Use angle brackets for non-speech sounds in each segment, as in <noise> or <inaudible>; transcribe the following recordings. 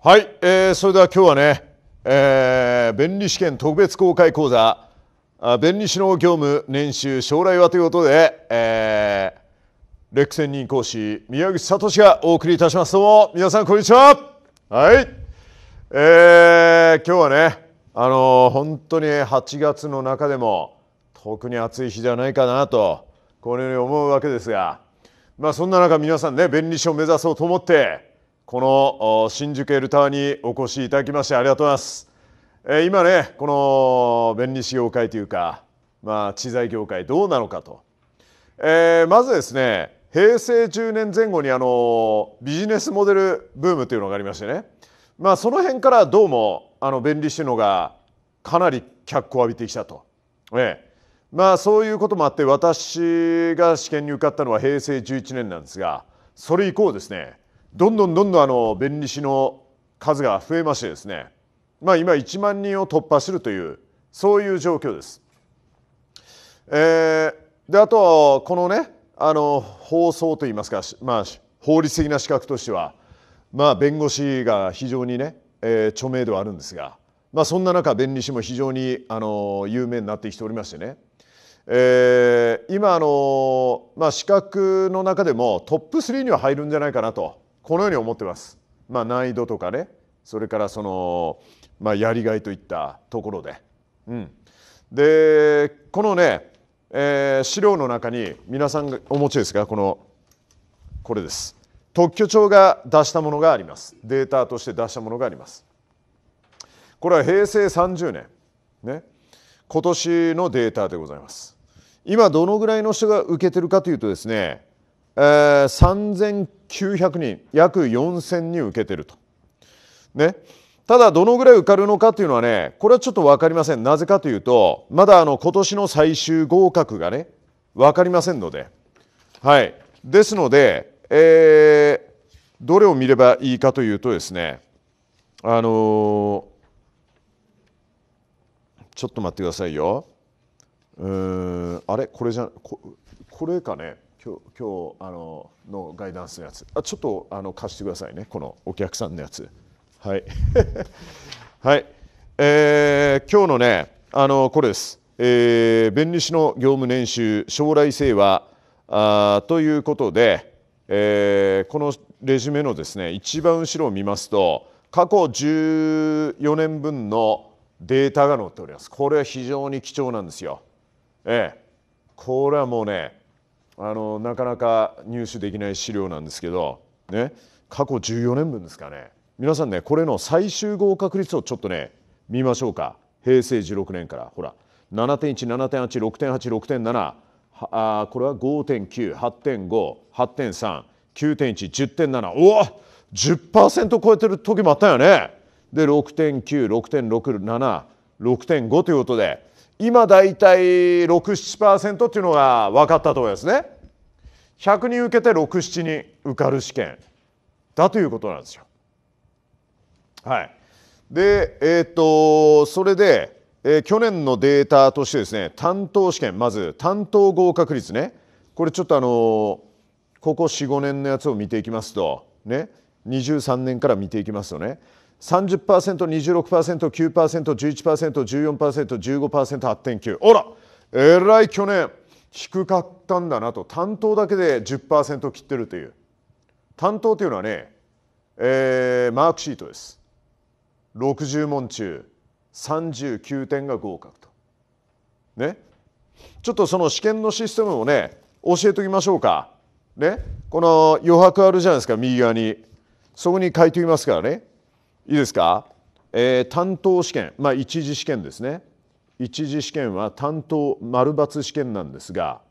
はい、えー、それでは今日はね、えー、弁理士試験特別公開講座弁理士の業務年収将来はということで、えー、レック専任講師宮口聡がお送りいたしますどうも皆さんこんにちははい、えー、今日はねあのー、本当に8月の中でも特に暑い日じゃないかなとこのように思うわけですがまあそんな中皆さんね弁理士を目指そうと思ってこの新宿エルターにお越しいただきましてありがとうございます。え今ねこの弁理士業界というか、まあ、知財業界どうなのかと、えー、まずですね平成10年前後にあのビジネスモデルブームというのがありましてね、まあ、その辺からどうもあの弁理士のがかなり脚光を浴びてきたと、えまあ、そういうこともあって私が試験に受かったのは平成11年なんですがそれ以降ですねどんどんどんどんあの弁理士の数が増えましてですね、まあ、今1万人を突破するというそういう状況です。えー、であとこのねあの放送といいますか、まあ、法律的な資格としては、まあ、弁護士が非常にね、えー、著名ではあるんですが、まあ、そんな中弁理士も非常にあの有名になってきておりましてね、えー、今あの、まあ、資格の中でもトップ3には入るんじゃないかなとこのように思ってます。まあ、難易度とかねそれからその、まあ、やりがいといったところで。うん、でこのね、えー、資料の中に皆さんがお持ちですがこのこれです。特許庁が出したものがあります。データとして出したものがあります。これは平成30年、ね、今年のデータでございます。今どのぐらいの人が受けてるかというとですねえー、3900人約4000人受けてると。ね、ただどのぐらい受かるのかというのはねこれはちょっと分かりませんなぜかというとまだあの今年の最終合格がね分かりませんので、はい、ですので、えー、どれを見ればいいかというとですねあのー、ちょっと待ってくださいようんあれこれじゃここれかね今日今日あののガイダンスのやつあちょっとあの貸してくださいねこのお客さんのやつはい <laughs> はいえー、今日のねあのこれです、えー、弁理士の業務年収将来性はあということで、えー、このレジュメのですね一番後ろを見ますと過去14年分のデータが載っておりますこれは非常に貴重なんですよええー、これはもうねあのなかなか入手できない資料なんですけど、ね、過去14年分ですかね皆さんねこれの最終合格率をちょっとね見ましょうか平成16年からほら7.17.86.86.7あこれは5.98.58.39.110.7おわ10%超えてる時もあったよねで6.96.676.5ということで今大体67%っていうのが分かったと思いますね100人受けて67人受かる試験だということなんですよ。はい、でえー、っとそれで、えー、去年のデータとしてですね担当試験まず担当合格率ねこれちょっとあのー、ここ45年のやつを見ていきますとね23年から見ていきますとね30%、26%、9%、11%、14%、15%、8.9。ほら、えらい去年低かったんだなと、担当だけで10%切ってるという。担当というのはね、えー、マークシートです。60問中39点が合格と。ね。ちょっとその試験のシステムをね、教えておきましょうか。ね。この余白あるじゃないですか、右側に。そこに書いておきますからね。いいですか、えー、担当試験まあ一次試験ですね一次試験は担当丸抜試験なんですが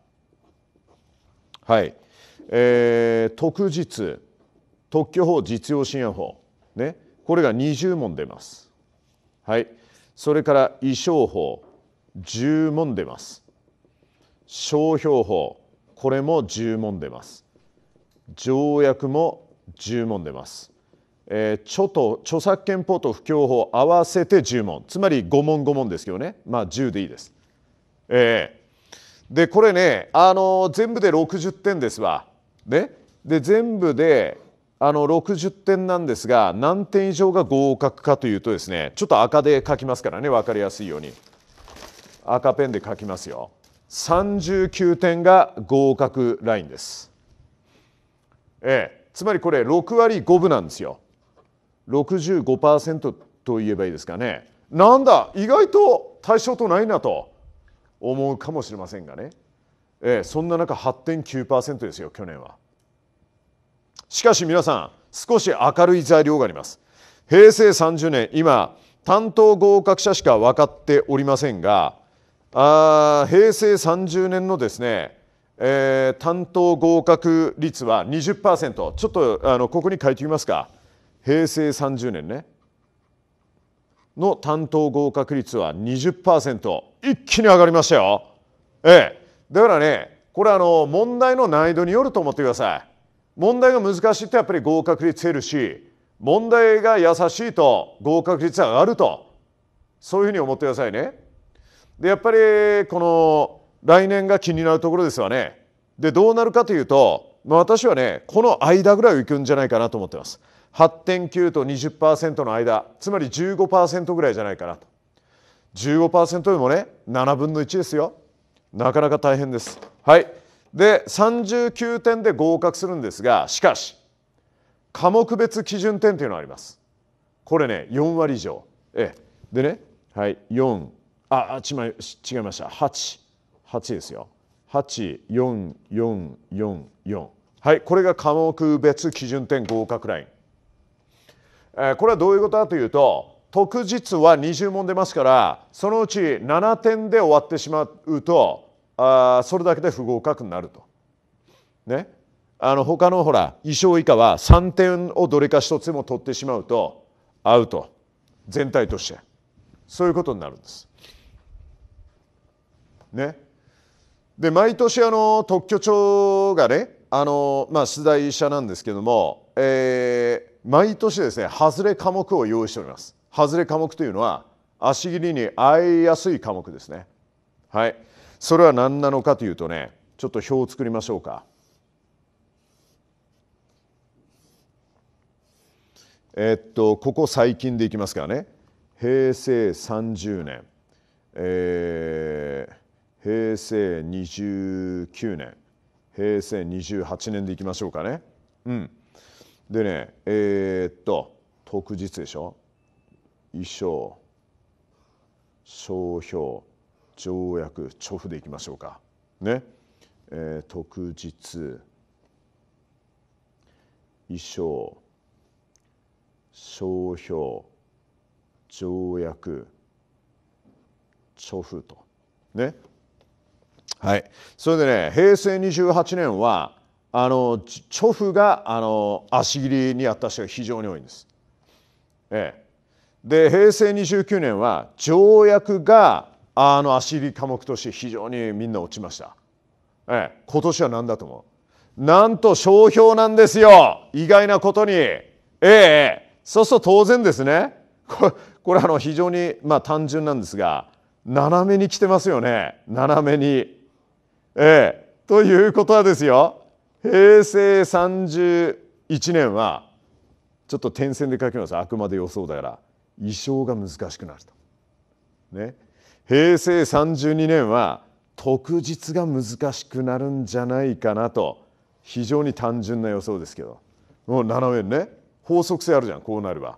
はい、えー、特実特許法実用支援法ねこれが20問出ます。はい、それから衣装法10問出ます。商標法これも10問出ます。条約も10問出ます。えー、著と著作権法と不況法合わせて10問つまり5問5問ですけどねまあ10でいいです。えー、でこれね、あのー、全部で60点ですわ。ね、で全部であの60点なんですが何点以上が合格かというとですねちょっと赤で書きますからね分かりやすいように赤ペンで書きますよ39点が合格ラインですええつまりこれ6割5分なんですよ65%といえばいいですかねなんだ意外と対象とないなと思うかもしれませんがね、えー、そんな中8.9%ですよ去年はしかし皆さん少し明るい材料があります平成30年今担当合格者しか分かっておりませんがあ平成30年のですね、えー、担当合格率は20%ちょっとあのここに書いてみますか平成30年ねの担当合格率は20%一気に上がりましたよ。ええ、だからねこれあの問題の難易度によると思ってください。問題が難しいとやっぱり合格率減るし問題が優しいと合格率上がるとそういうふうに思ってくださいね。でやっぱりこの来年が気になるところですわね。でどうなるかというと、私はねこの間ぐらいをいくんじゃないかなと思ってます。8.9と20%の間つまり15%ぐらいじゃないかなと15%でもね7分の1ですよなかなか大変ですはいで39点で合格するんですがしかし科目別基準点というのがありますこれね4割以上ええでねはい4ああ違いました88ですよ84444はいこれが科目別基準点合格ラインこれはどういうことかというと特日は20問出ますからそのうち7点で終わってしまうとあそれだけで不合格になると。ね、あの他のほら衣装以下は3点をどれか1つでも取ってしまうとアウト全体としてそういうことになるんです。ね、で毎年あの特許庁がねあの、まあ、出題者なんですけども、えー、毎年ですね、外れ科目を用意しております。外れ科目というのは、足切りに合いやすい科目ですね。はい。それは何なのかというとね、ちょっと表を作りましょうか。えっと、ここ最近でいきますからね。平成30年、えー、平成29年、平成28年でいきましょうかね。うん。でねえー、っと特日でしょ衣装商標条約著布でいきましょうかね、えー、特日衣装商標条約著布とねはいそれでね平成28年はあの貯付があの足切りにあった人が非常に多いんです。ええ、で平成29年は条約があの足り科目として非常にみんな落ちました。ええ、今年は何だと思うなんと商標なんですよ意外なことに。ええ、そうすると当然ですねこれこれあの非常にまあ単純なんですが斜めに来てますよね斜めに。ええ、ということはですよ平成31年はちょっと点線で書きますあくまで予想だから衣装が難しくなると。ね、平成32年は特実が難しくなるんじゃないかなと非常に単純な予想ですけどもう斜めね法則性あるじゃんこうなれば、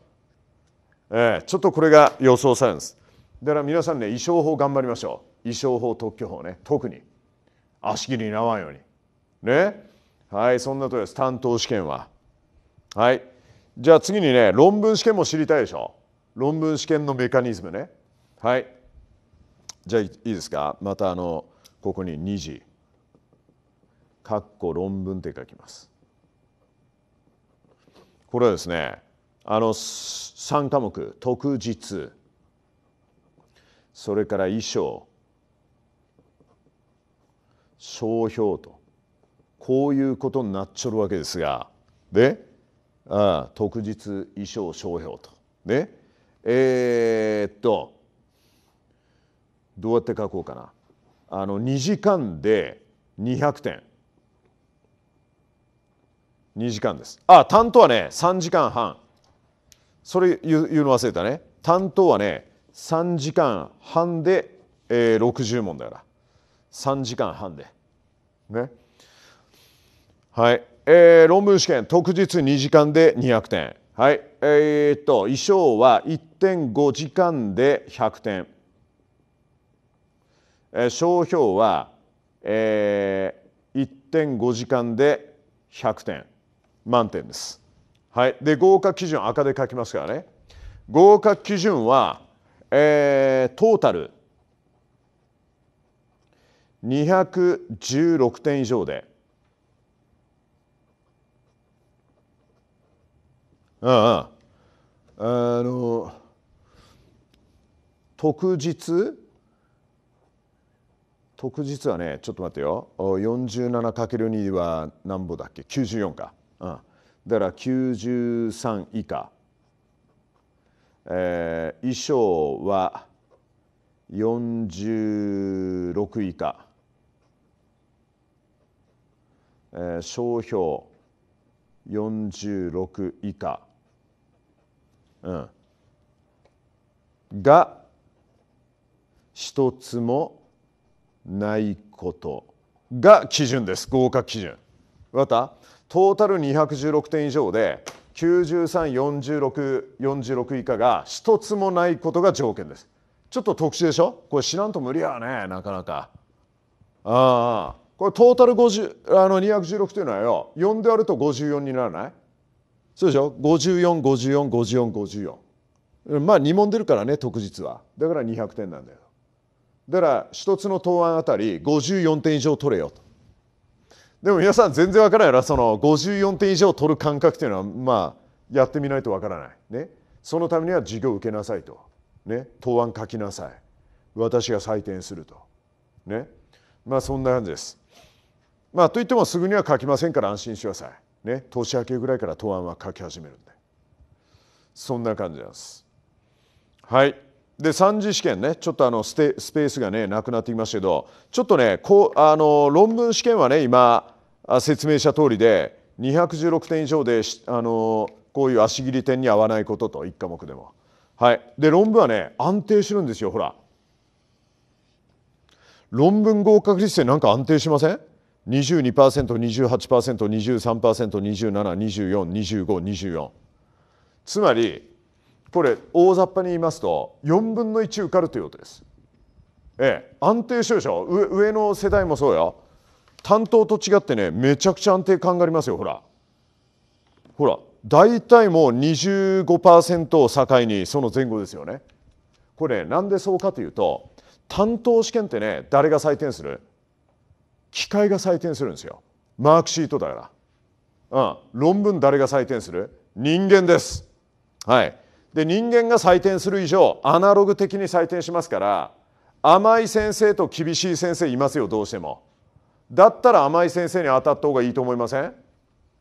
えー、ちょっとこれが予想されるんですだから皆さんね衣装法頑張りましょう衣装法特許法ね特に足切りになわんようにねはいそんなとです担当試験ははいじゃあ次にね論文試験も知りたいでしょ論文試験のメカニズムねはいじゃあいいですかまたあのここに2次、括弧論文って書きますこれはですねあの3科目特実、それから衣装商標とこういうことになっちょるわけですがでああ特日衣装商標とねえー、っとどうやって書こうかなあの2時間で200点2時間ですあ担当はね3時間半それ言ううの忘れたね担当はね3時間半で、えー、60問だから3時間半でねはい、えー、論文試験特日2時間で200点はいえー、っと衣装は1.5時間で100点、えー、商標は、えー、1.5時間で100点満点です、はい、で合格基準赤で書きますからね合格基準は、えー、トータル216点以上であああの特日特日はねちょっと待ってよ 47×2 は何ぼだっけ94か、うん、だから93以下、えー、衣装は46以下、えー、商標46以下うん、が一つもないことが基準です合格基準わたトータル216点以上で934646以下が一つもないことが条件ですちょっと特殊でしょこれ知らんと無理やねなかなかああこれトータル50あの216というのはよ4で割ると54にならないそうでしょ54545454まあ2問出るからね特日はだから200点なんだよだから一つの答案あたり54点以上取れよとでも皆さん全然わからないからその54点以上取る感覚っていうのはまあやってみないとわからないねそのためには授業を受けなさいとね答案書きなさい私が採点するとねまあそんな感じですまあといってもすぐには書きませんから安心してくださいね、年明けぐらいから答案は書き始めるんでそんな感じなんです。はいで3次試験ねちょっとあのステスペースがねなくなってきましたけどちょっとねこうあの論文試験はね今説明した通りで216点以上であのこういう足切り点に合わないことと1科目でも。はい、で論文はね安定してるんですよほら。論文合格率ってなんか安定しません2 2 2 8 2 3 2 7 2 4 2 4 5 2 4つまりこれ大雑把に言いますと4分の1受かるということです。ええ、安定してるでしょ上の世代もそうよ担当と違ってねめちゃくちゃ安定感がありますよほらほら大体もう25%を境にその前後ですよねこれ、ね、なんでそうかというと担当試験ってね誰が採点する機械が採点するんですよマークシートだから、うん、論文誰が採点する人間ですはいで人間が採点する以上アナログ的に採点しますから甘い先生と厳しい先生いますよどうしてもだったら甘い先生に当たった方がいいと思いません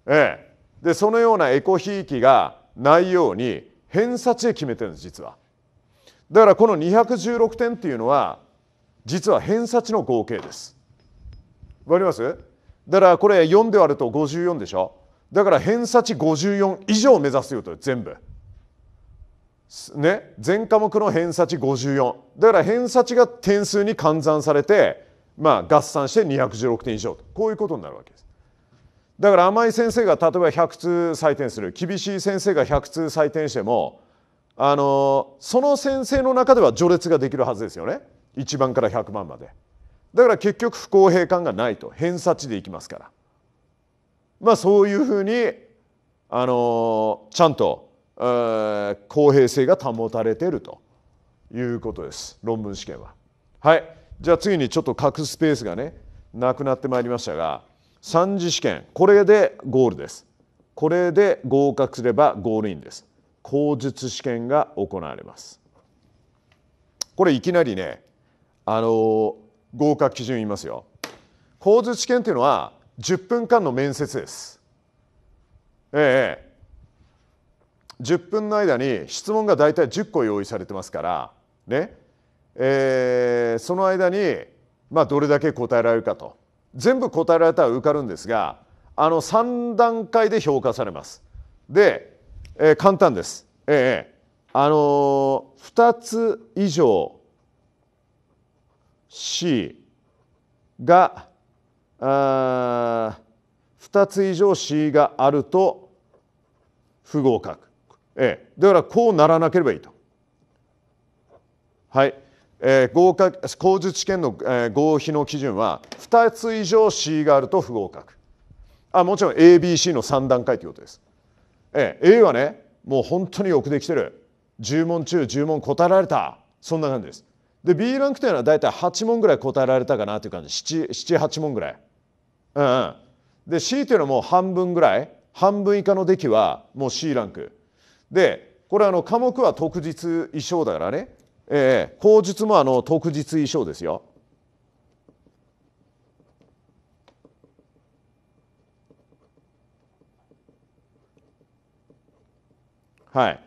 ええでそのようなエコひいきがないように偏差値で決めてるんです実はだからこの216点っていうのは実は偏差値の合計ですかりますだからこれ4で割ると54でしょだから偏差値54以上目指すよと全部。ね、全科目の偏差値54だから偏差値が点数に換算されて、まあ、合算して216点以上とこういうことになるわけですだから甘い先生が例えば100通採点する厳しい先生が100通採点してもあのその先生の中では序列ができるはずですよね1番から100万まで。だから結局不公平感がないと偏差値でいきますから、まあ、そういうふうに、あのちゃんと、公平性が保たれているということです論文試験は。はいじゃあ次にちょっと書くスペースがねなくなってまいりましたが3次試験これでゴールです。これで合格すればゴールインです。口述試験が行われます。これいきなりねあの合格基準言いますよ交通試験というのは10分間の面接ですええ10分の間に質問が大体10個用意されてますからねえー、その間に、まあ、どれだけ答えられるかと全部答えられたら受かるんですがあの3段階で評価されますで、えー、簡単です、えーあのー、2つ以上 C が2つ以上 C があると不合格、ええ、だからこうならなければいいと。はいえー、合格口述試験の、えー、合否の基準は2つ以上 C があると不合格あもちろん ABC の3段階ということです、え A はねもう本当によくできてる10問中10問答えられたそんな感じですで B ランクというのは大体8問ぐらい答えられたかなという感じ78問ぐらい。うんうん、で C というのはもう半分ぐらい半分以下の出来はもう C ランク。でこれあの科目は特実衣装だからね、えー、口述もあの特実衣装ですよ。はい、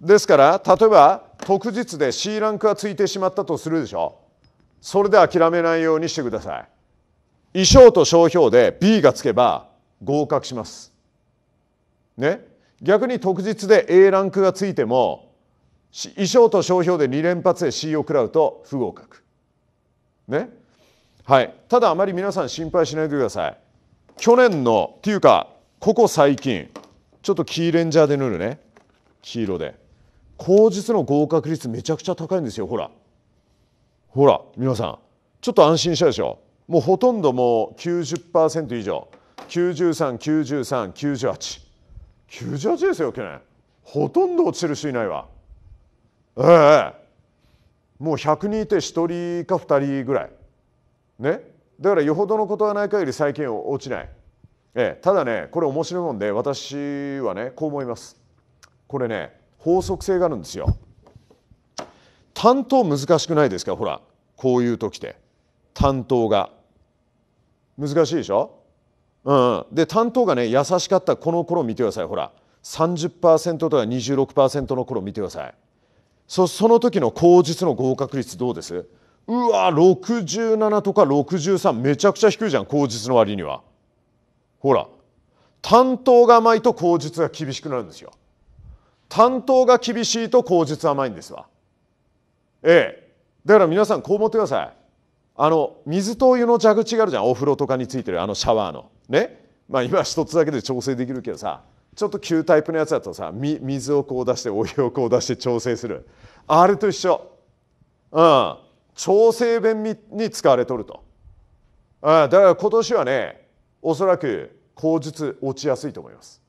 ですから例えば特日で C ランクがついてしまったとするでしょそれで諦めないようにしてください衣装と商標で B がつけば合格しますね逆に特日で A ランクがついても衣装と商標で2連発で C を食らうと不合格ねはいただあまり皆さん心配しないでください去年のっていうかここ最近ちょっとキーレンジャーで塗るね黄色で。口実の合格率めちゃくちゃ高いんですよほらほら皆さんちょっと安心したでしょもうほとんどもう90%以上93939898ですよ去年ほとんど落ちる人いないわええもう100人いて1人か2人ぐらいねだからよほどのことはない限り最近落ちない、ええ、ただねこれ面白いもんで私はねこう思いますこれね法則性があるんですよ。担当難しくないですかほらこういう時って担当が難しいでしょ、うん、で担当がね優しかったこの頃見てくださいほら30%とか26%の頃見てくださいそその時の口実の合格率どうですうわ67とか63めちゃくちゃ低いじゃん口実の割にはほら担当が甘いと口実が厳しくなるんですよ担当が厳しいと口実甘いんですわええだから皆さんこう思ってくださいあの水とお湯の蛇口があるじゃんお風呂とかについてるあのシャワーのねまあ今一つだけで調整できるけどさちょっと旧タイプのやつだとさ水をこう出してお湯をこう出して調整するあれと一緒うん調整弁に使われとるとあだから今年はねおそらく口述落ちやすいと思います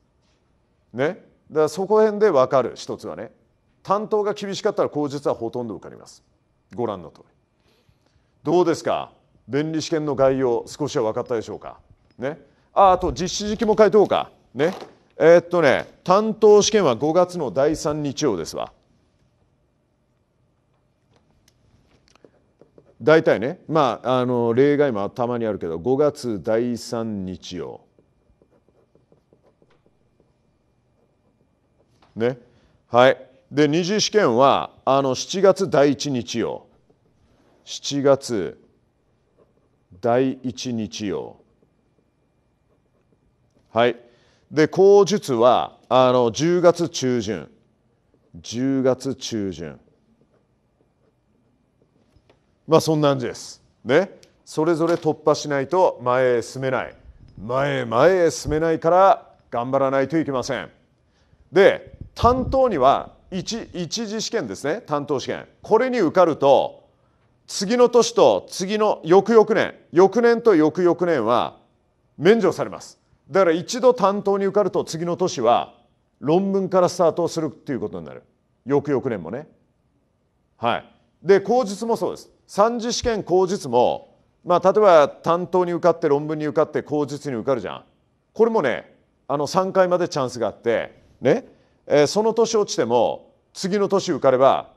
ねだからそこ辺で分かる一つはね担当が厳しかったら口実はほとんど受かりますご覧の通りどうですか弁理試験の概要少しは分かったでしょうかねああと実施時期も書いておうかねえー、っとね担当試験は5月の第3日曜ですわ大体ねまああの例外もたまにあるけど5月第3日曜ね。はい。で、二次試験は、あの、7月第1日曜。7月第1日曜。はい。で、口述は、あの、10月中旬。10月中旬。まあ、そんな感じです。ね。それぞれ突破しないと前へ進めない。前へ前へ進めないから頑張らないといけません。で担当には一一次試験ですね担当試験これに受かると次の年と次の翌々年翌年と翌々年は免除されますだから一度担当に受かると次の年は論文からスタートするっていうことになる翌々年もねはいで口述もそうです3次試験口述もまあ例えば担当に受かって論文に受かって口述に受かるじゃんこれもねあの3回までチャンスがあってねえー、その年落ちても次の年受かれば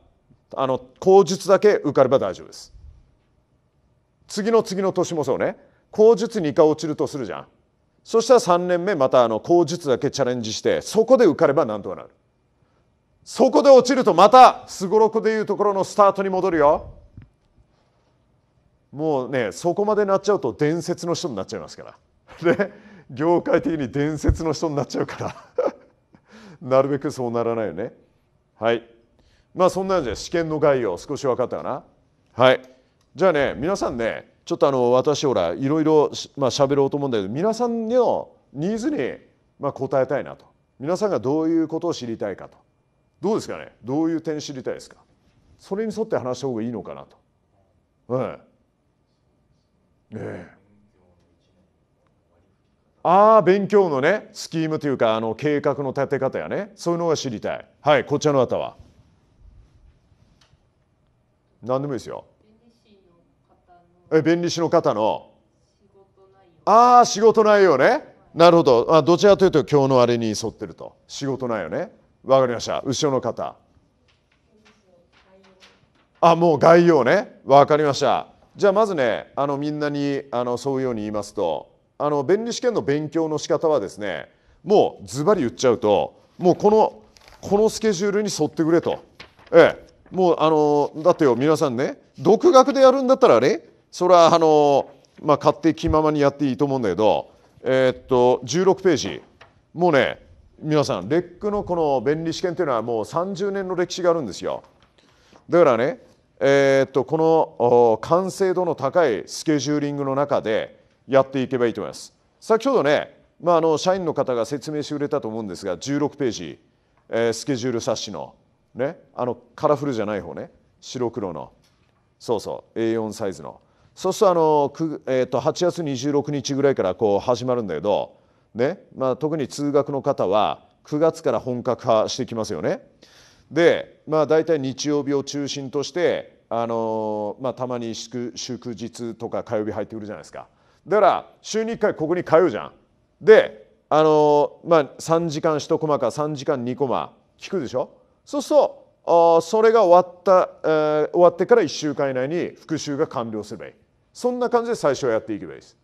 あの口述だけ受かれば大丈夫です次の次の年もそうね口述2回落ちるとするじゃんそしたら3年目またあの口述だけチャレンジしてそこで受かればなんとかなるそこで落ちるとまたすごろくでいうところのスタートに戻るよもうねそこまでなっちゃうと伝説の人になっちゃいますから <laughs> ね業界的に伝説の人になっちゃうからなるべくそうならないよねはいまあそんなんじゃ試験の概要少し分かったかなはいじゃあね皆さんねちょっとあの私ほらいろいろまあ喋ろうと思うんだけど皆さんのニーズにまあ答えたいなと皆さんがどういうことを知りたいかとどうですかねどういう点知りたいですかそれに沿って話した方がいいのかなと。うん、ねえああ勉強のねスキームというかあの計画の立て方やねそういうのが知りたいはいこちらの方は何でもいいですよえ弁理士の方のああ仕事内容ねなるほどあどちらというと今日のあれに沿ってると仕事内容ねわかりました後ろの方あもう概要ねわかりましたじゃあまずねあのみんなにあのそういうように言いますとあの弁理試験の勉強の仕方はですねもうズバリ言っちゃうともうこのこのスケジュールに沿ってくれと、ええ、もうあのだってよ皆さんね独学でやるんだったらねそれはあの、まあ、勝手気ままにやっていいと思うんだけど、えー、っと16ページもうね皆さんレックのこの便利試験というのはもう30年の歴史があるんですよだからねえー、っとこの完成度の高いスケジューリングの中でやっていけばいいと思います。先ほどね、まあ、あの社員の方が説明してくれたと思うんですが16ページ、えー、スケジュール冊子の,、ね、あのカラフルじゃない方ね白黒のそうそう A4 サイズのそうするとあの、えー、と8月26日ぐらいからこう始まるんだけど、ねまあ、特に通学の方は9月から本格化してきますよね。で、まあ、大体日曜日を中心としてあの、まあ、たまに祝日とか火曜日入ってくるじゃないですか。だから週に1回ここに通うじゃんであのまあ3時間1コマか3時間2コマ聞くでしょそうするとそれが終わった、えー、終わってから1週間以内に復習が完了すればいいそんな感じで最初はやっていけばいいです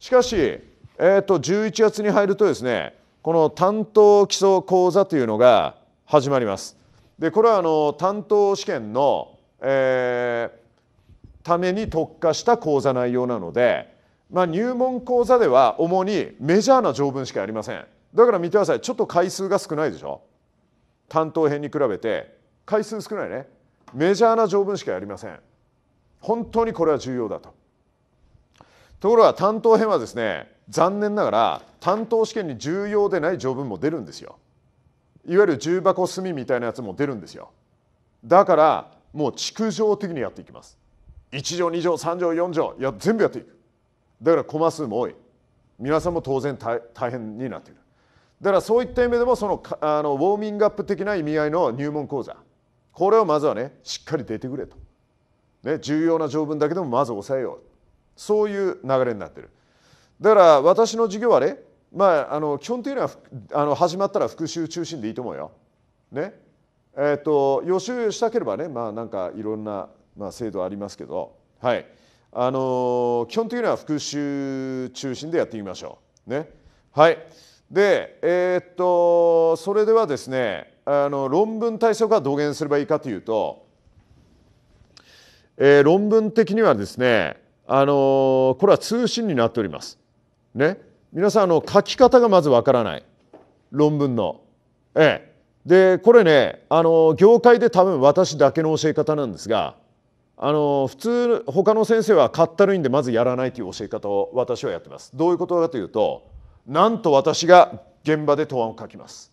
しかし、えーと、11月に入るとですねこの担当基礎講座というのが始まりますでこれはあの担当試験の、えー、ために特化した講座内容なのでまあ、入門講座では主にメジャーな条文しかありませんだから見てくださいちょっと回数が少ないでしょ担当編に比べて回数少ないねメジャーな条文しかありません本当にこれは重要だとところが担当編はですね残念ながら担当試験に重要でない条文も出るんですよいわゆる重箱隅みたいなやつも出るんですよだからもう築条的にやっていきます1条2条3条4条いや全部やっていくだからコマ数も多い皆さんも当然大変になっているだからそういった意味でもそのあのウォーミングアップ的な意味合いの入門講座これをまずはねしっかり出てくれと、ね、重要な条文だけでもまず抑えようそういう流れになってるだから私の授業はね、まあ、あの基本的にはあの始まったら復習中心でいいと思うよ、ねえーと、と予習したければねまあなんかいろんな、まあ、制度ありますけどはいあの基本的には復習中心でやってみましょう。ね、はいで、えー、っとそれではですねあの論文対象がらど減すればいいかというと、えー、論文的にはですねあのこれは通信になっております。ね、皆さんあの書き方がまずわからない論文の。ええ、でこれねあの業界で多分私だけの教え方なんですが。あの普通他の先生はかったるいんでまずやらないという教え方を私はやってますどういうことかというとなんと私が現場で答案を書きます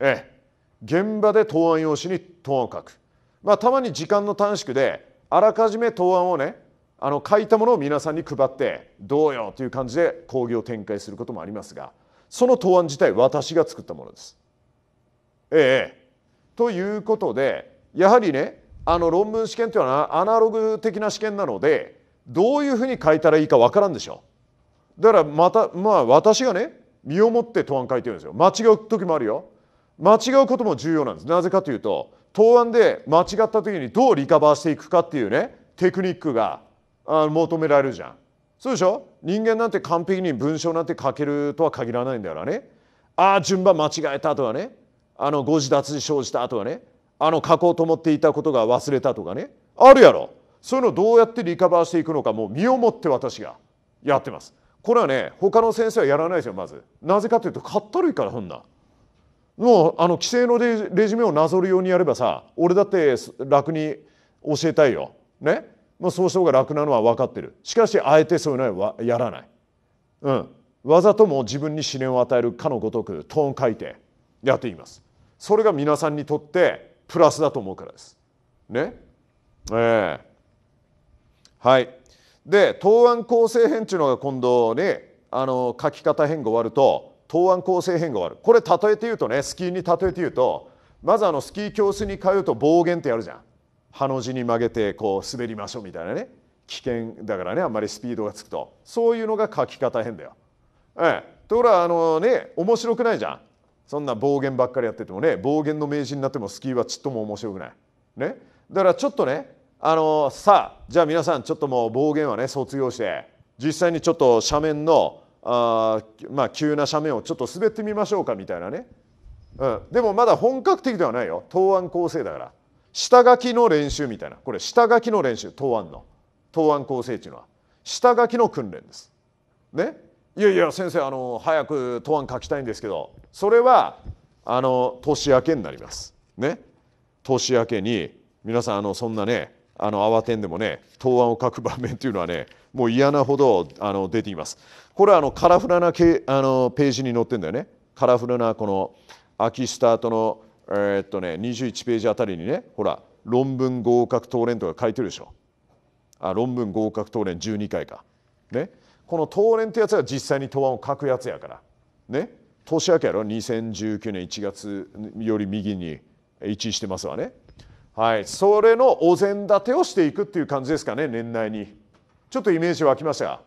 ええ現場で答案用紙に答案を書くまあたまに時間の短縮であらかじめ答案をねあの書いたものを皆さんに配ってどうよという感じで講義を展開することもありますがその答案自体私が作ったものですええということでやはりねあの論文試験というのはアナログ的な試験なのでどういうふうに書いたらいいか分からんでしょだからまたまあ私がね身をもって答案書いてるんですよ間違う時もあるよ間違うことも重要なんですなぜかというと答案で間違った時にどうリカバーしていくかっていうねテクニックが求められるじゃんそうでしょ人間なんて完璧に文章なんて書けるとは限らないんだからねああ順番間違えたとかねあの誤字脱字生じたとかねあの書こうと思っていたことが忘れたとかねあるやろそういうのをどうやってリカバーしていくのかもう身をもって私がやってますこれはね他の先生はやらないですよまずなぜかというとかったるいからそんなもうあの規制のレジュメをなぞるようにやればさ俺だって楽に教えたいよね、まあ、そうした方が楽なのは分かってるしかしあえてそういうのはやらないうんわざとも自分に思念を与えるかのごとくトーン書いてやっていますそれが皆さんにとってプラスだと思うからです。ね。えー、はい。で答案構成編っていうのが今度ねあの書き方変が終わると答案構成編が終わるこれ例えて言うとねスキーに例えて言うとまずあのスキー教室に通うと暴言ってやるじゃん。ハの字に曲げてこう滑りましょうみたいなね危険だからねあんまりスピードがつくとそういうのが書き方変だよ。ええところがあのね面白くないじゃん。そんな暴言ばっかりやっててもね暴言の名人になってもスキーはちっとも面白くない。ね、だからちょっとねあのさあじゃあ皆さんちょっともう暴言はね卒業して実際にちょっと斜面のあまあ急な斜面をちょっと滑ってみましょうかみたいなね、うん、でもまだ本格的ではないよ答案構成だから下書きの練習みたいなこれ下書きの練習答案の答案構成っていうのは下書きの訓練です。ねいやいや先生あの早く答案書きたいんですけどそれはあの年明けになります。ね、年明けに皆さんあのそんなねあの慌てんでもね答案を書く場面というのはねもう嫌なほどあの出ています。これはあのカラフルなけあのページに載ってんだよね。カラフルなこの秋スタートの、えー、っとね、21ページあたりにねほら論文合格答練とか書いてるでしょ。あ論文合格答練12回か。ね。この東連ってやつが実際に答案を書くやつやからね年明けやろ2019年1月より右に一致してますわねはいそれのお膳立てをしていくっていう感じですかね年内にちょっとイメージ湧きました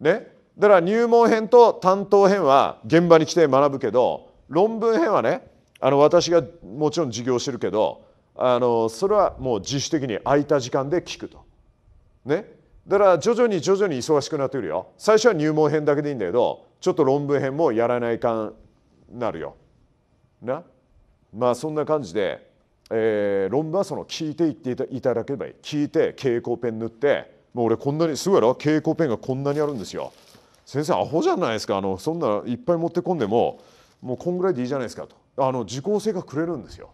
ねだから入門編と担当編は現場に来て学ぶけど論文編はねあの私がもちろん授業してるけどあのそれはもう自主的に空いた時間で聞くと。ねだから徐々に徐々に忙しくなってくるよ最初は入門編だけでいいんだけどちょっと論文編もやらないかんなるよなまあそんな感じで、えー、論文はその聞いていっていただければいい聞いて蛍光ペン塗ってもう俺こんなにすごいやろ蛍光ペンがこんなにあるんですよ先生アホじゃないですかあのそんないっぱい持ってこんでももうこんぐらいでいいじゃないですかとあの受講生がくれるんですよ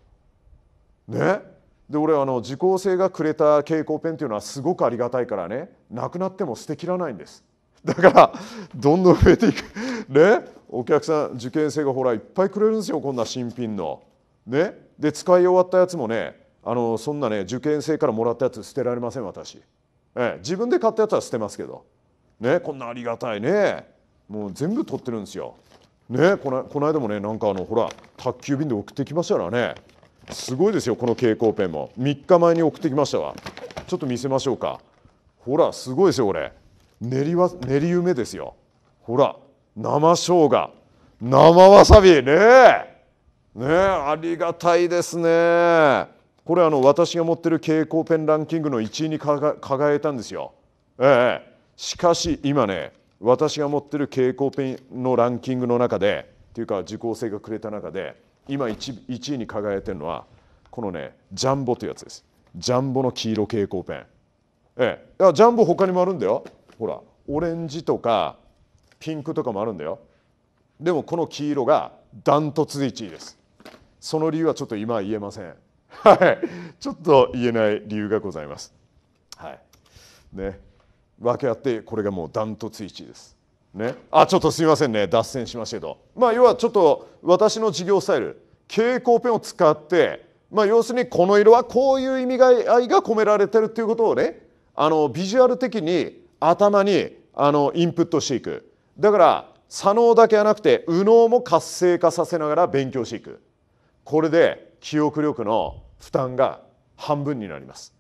ねで俺あの受講生がくれた蛍光ペンっていうのはすごくありがたいからねなくなっても捨てきらないんですだからどんどん増えていくねお客さん受験生がほらいっぱいくれるんですよこんな新品のねで使い終わったやつもねあのそんなね受験生からもらったやつ捨てられません私、ええ、自分で買ったやつは捨てますけどねこんなありがたいねもう全部取ってるんですよねこのこの間もねなんかあのほら宅急便で送ってきましたからねすごいですよこの蛍光ペンも3日前に送ってきましたわちょっと見せましょうかほらすごいですよこれ練りは練り梅ですよほら生生姜生わさびねえねえありがたいですねこれあの私が持ってる蛍光ペンランキングの1位に輝いたんですよええしかし今ね私が持ってる蛍光ペンのランキングの中でっていうか受講生がくれた中で今 1, 位に輝いてるのはこのねジャンボというやつですジャンボの黄色蛍光ペンええジャンボ他にもあるんだよほらオレンジとかピンクとかもあるんだよでもこの黄色がダントツ1位ですその理由はちょっと今は言えませんはいちょっと言えない理由がございますはいね訳あってこれがもうダントツ1位ですね、あちょっとすみませんね脱線しましたけど、まあ、要はちょっと私の授業スタイル蛍光ペンを使って、まあ、要するにこの色はこういう意味合いが込められてるっていうことをねあのビジュアル的に頭にあのインプットしていくだから左脳だけじゃなくて右脳も活性化させながら勉強していくこれで記憶力の負担が半分になります。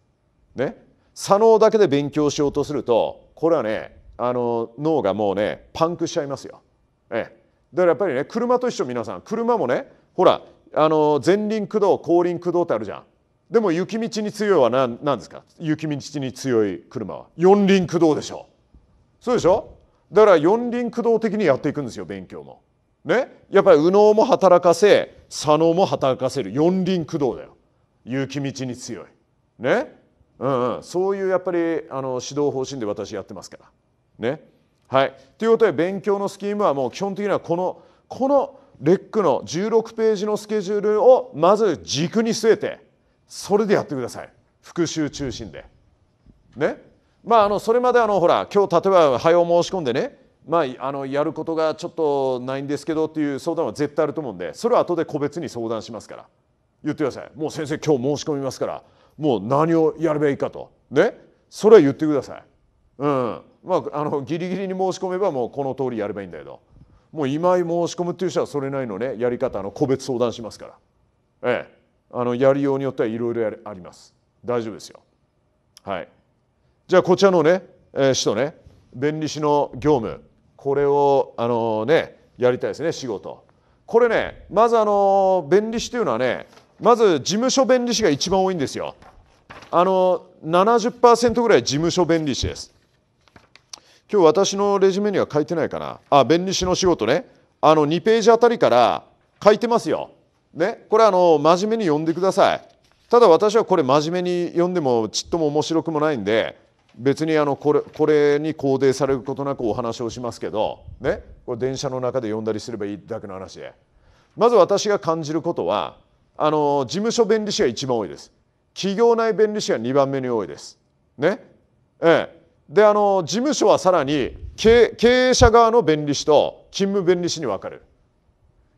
ね、左脳だけで勉強しようとするとこれはねあの脳がもうねパンクしちゃいますよ。ええ、だからやっぱりね車と一緒皆さん車もねほらあの前輪駆動後輪駆動ってあるじゃん。でも雪道に強いは何何ですか雪道に強い車は四輪駆動でしょそうでしょだから四輪駆動的にやっていくんですよ勉強も。ねやっぱり右脳も働かせ左脳も働かせる四輪駆動だよ雪道に強い。ねうんうん、そういうやっぱりあの指導方針で私やってますから。ね。はい、ということで勉強のスキームはもう基本的にはこのこのレックの16ページのスケジュールをまず軸に据えてそれでやってください復習中心で。ねまあ、あのそれまであのほら今日例えば「早を申し込んでね、まあ、あのやることがちょっとないんですけど」っていう相談は絶対あると思うんでそれは後で個別に相談しますから言ってくださいもう先生今日申し込みますからもう何をやればいいかとねそれは言ってください。うんまあ、あのギリギリに申し込めばもうこの通りやればいいんだけどもう今井申し込むっていう人はそれなりのねやり方の個別相談しますから、ええ、あのやりようによってはいろいろあります大丈夫ですよはいじゃあこちらのね、えー、使徒ね弁理士の業務これをあのねやりたいですね仕事これねまずあの弁理士というのはねまず事務所弁理士が一番多いんですよあの70%ぐらい事務所弁理士です今日私のレジュメには書いてないかなあ弁理士の仕事ねあの2ページあたりから書いてますよ、ね、これあの真面目に読んでくださいただ私はこれ真面目に読んでもちっとも面白くもないんで別にあのこれこれに肯定されることなくお話をしますけど、ね、これ電車の中で読んだりすればいいだけの話でまず私が感じることはあの事務所弁理士が一番多いです企業内弁理士が2番目に多いです。ねええ、であの事務所はさらに経営者側の弁理士と勤務弁理士に分かれる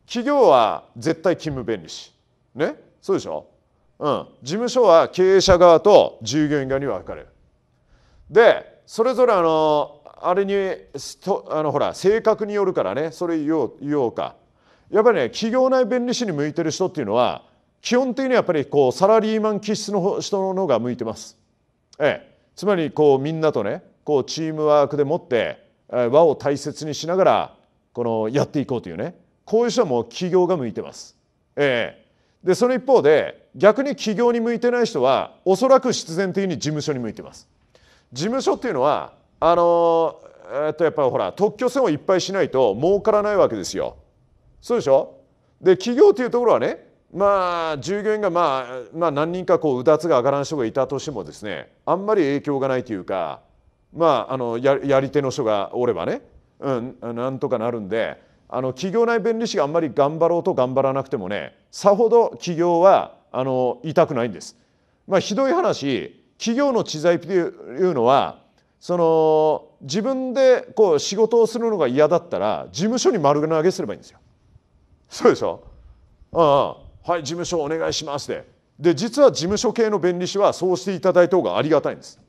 企業は絶対勤務弁理士ねそうでしょうん、事務所は経営者側と従業員側に分かれるでそれぞれあのあれにあのほら性格によるからねそれ言おう言おうかやっぱりね企業内弁理士に向いてる人っていうのは基本的にはやっぱりこうサラリーマン気質の人の方が向いてます。ええ、つまりこうみんなとねこうチームワークでもって和を大切にしながらこのやっていこうというねこういう人はもう企業が向いてます。えー、でその一方で逆に企業に向いてない人はおそらく必然的に事務所に向いてます。事務所っていうのはあのー、えっとやっぱほら特許線をいっぱいしないと儲からないわけですよ。そうでしょで企業っていうところはねまあ、従業員が、まあ、まあ何人かこううだつが上がらん人がいたとしてもですねあんまり影響がないというか、まあ、あのややり手の人がおればね、うん、なんとかなるんであの企業内弁理士があんまり頑張ろうと頑張らなくてもねさほど企業はあの痛くないんです。まあ、ひどい話企業の知財というのはその自分でこう仕事をするのが嫌だったら事務所に丸投げすればいいんですよ。そうでしょああはい事務所お願いします」でで実は事務所系の弁理士はそうしていただいた方がありがたいんです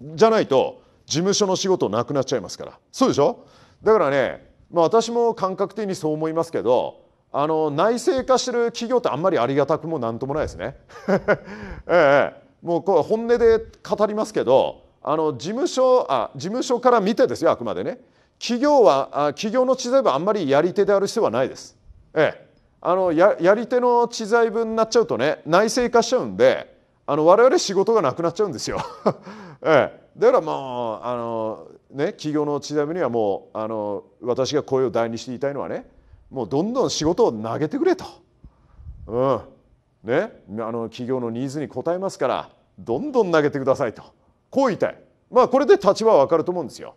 じゃないと事務所の仕事なくなっちゃいますからそうでしょだからね、まあ、私も感覚的にそう思いますけどあの内製化してる企業ってあんまりありがたくも何ともないですね。<laughs> ええ、もうこれ本音で語りますけどあの事務所あ事務所から見てですよあくまでね企業は企業の知財部はあんまりやり手である必要はないです。ええ、あのやり手の知財分になっちゃうとね内製化しちゃうんであの我々仕事がなくなっちゃうんですよ。<laughs> ええ、だからもうあの、ね、企業の知財部にはもうあの私が声を大にして言いたいのはねもうどんどん仕事を投げてくれと、うんね、あの企業のニーズに応えますからどんどん投げてくださいとこう言いたい、まあ、これで立場は分かると思うんですよ。